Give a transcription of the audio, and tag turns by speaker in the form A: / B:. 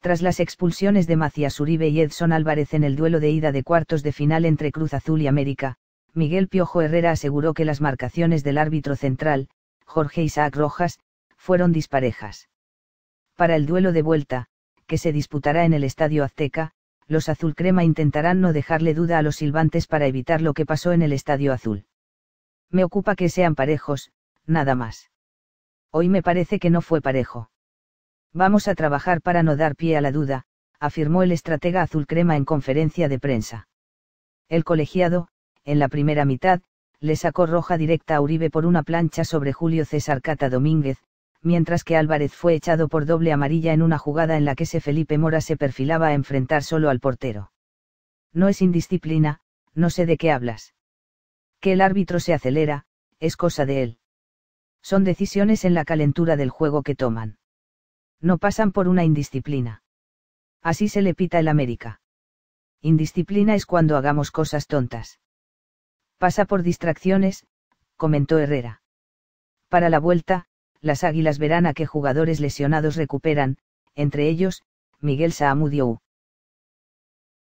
A: tras las expulsiones de Macías Uribe y Edson Álvarez en el duelo de ida de cuartos de final entre Cruz Azul y América, Miguel Piojo Herrera aseguró que las marcaciones del árbitro central, Jorge Isaac Rojas, fueron disparejas. Para el duelo de vuelta, que se disputará en el Estadio Azteca, los azulcrema intentarán no dejarle duda a los silbantes para evitar lo que pasó en el Estadio Azul. Me ocupa que sean parejos, nada más. Hoy me parece que no fue parejo. Vamos a trabajar para no dar pie a la duda, afirmó el estratega azul crema en conferencia de prensa. El colegiado, en la primera mitad, le sacó roja directa a Uribe por una plancha sobre Julio César Cata Domínguez, mientras que Álvarez fue echado por doble amarilla en una jugada en la que se Felipe Mora se perfilaba a enfrentar solo al portero. No es indisciplina, no sé de qué hablas. Que el árbitro se acelera, es cosa de él. Son decisiones en la calentura del juego que toman. No pasan por una indisciplina. Así se le pita el América. Indisciplina es cuando hagamos cosas tontas. Pasa por distracciones, comentó Herrera. Para la vuelta, las águilas verán a qué jugadores lesionados recuperan, entre ellos, Miguel Saamudio.